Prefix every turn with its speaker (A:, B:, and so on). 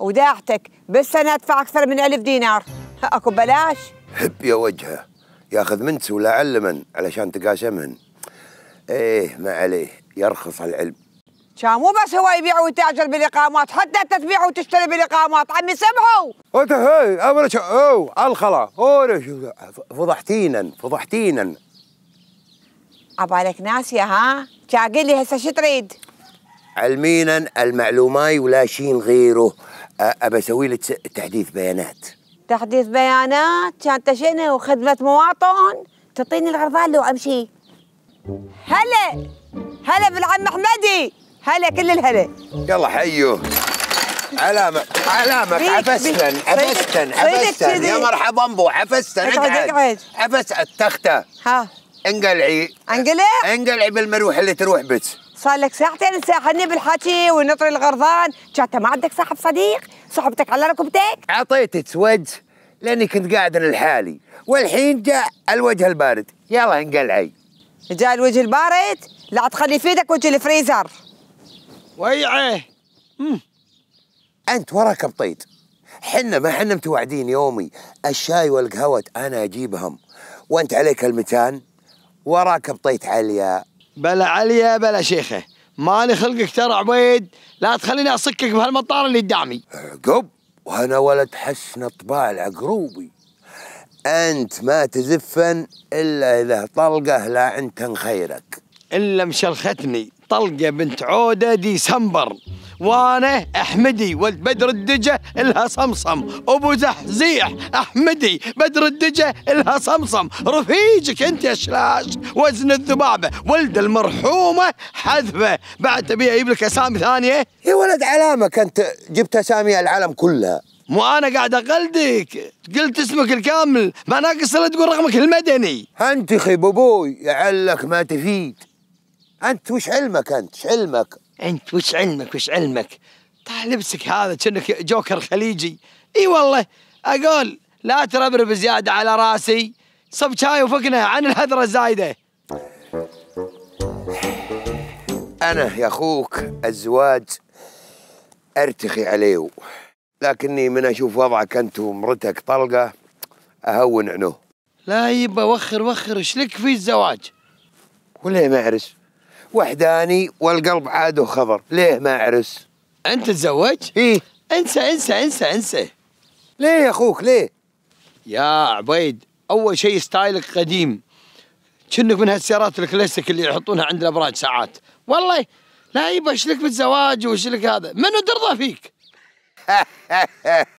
A: وداعتك بس أنا أدفع أكثر من ألف دينار أكو بلاش
B: هب يا وجهه ياخذ منس ولا علمن علشان تقاسمهن ايه ما عليه يرخص العلم
A: كان مو بس هو يبيع ويتاجر بالاقامات حتى تبيع وتشتري بالاقامات عمي سمعوا
B: انت هي امرك او الخلا فضحتينا فضحتينا
A: عبالك ناسيه ها؟ قال لي هسه شو تريد؟
B: علمينا المعلوماي ولا شيء غيره ابى اسوي لك تحديث بيانات
A: تحديث بيانات كانت شنو وخدمه مواطن تعطيني لو امشي هلا هلا بالعم احمدي هلا كل الهلا
B: يلا حيو علامة علامك عفستن عفستن عفستن يا مرحبا بو عفستن اقعد
A: اقعد عفستن التختة ها انقلعي انقلع انقلعي بالمروحة اللي تروح بك صار لك ساعتين تساحلني بالحكي ونطري الغرضان كانت ما عندك صاحب صديق صاحبتك على ركبتك عطيتك وجه لاني كنت قاعد لحالي والحين جاء الوجه البارد يلا انقلعي جاء الوجه البارد لا تخلي في ايدك وجه الفريزر
C: ويعه
B: انت وراك بطيت. حنا ما حنا متوعدين يومي الشاي والقهوة انا اجيبهم وانت عليك المتان وراك بطيت عليا بلا عليا
C: بلا شيخه مالي خلقك ترى عبيد لا تخليني اصكك بهالمطار اللي قدامي عقب وانا ولا تحسن طباع العقروبي انت
B: ما تزفن الا اذا طلقه لا انت خيرك
C: الا مشلختني طلقه بنت عوده ديسمبر وانا احمدي ولد بدر الدجه الها صمصم ابو زحزيح احمدي بدر الدجه الها صمصم رفيجك انت يا شلاش وزن الذبابه ولد المرحومه حذفه بعد تبي اجيب لك اسامي ثانيه يا إيه، ولد علامك انت جبت اسامي العالم كلها مو انا قاعد اقلدك قلت اسمك الكامل ما ناقص الا تقول رقمك المدني انت خي بابوي لعلك ما تفيد انت وش علمك انت وش علمك انت وش علمك وش علمك طالع لبسك هذا كأنك جوكر خليجي اي والله اقول لا تربرب زياده على راسي صب شاي وفقنا عن الهدره الزايده
B: أنا يا أخوك الزواج أرتخي عليه لكني من أشوف وضعك أنت ومرتك طلقة أهون عنه
C: لا يبا وخر وخر ايش لك في الزواج وليه ما أعرس
B: وحداني والقلب عاده خضر ليه ما أعرس أنت تزوج؟ إيه
C: انسى انسى انسى انسى ليه يا أخوك ليه؟ يا عبيد أول شيء ستايلك قديم كأنك من هالسيارات الكلاسيك اللي يحطونها عند الابراج ساعات والله لا يبا ايش لك بالزواج وايش لك هذا منو ترضى فيك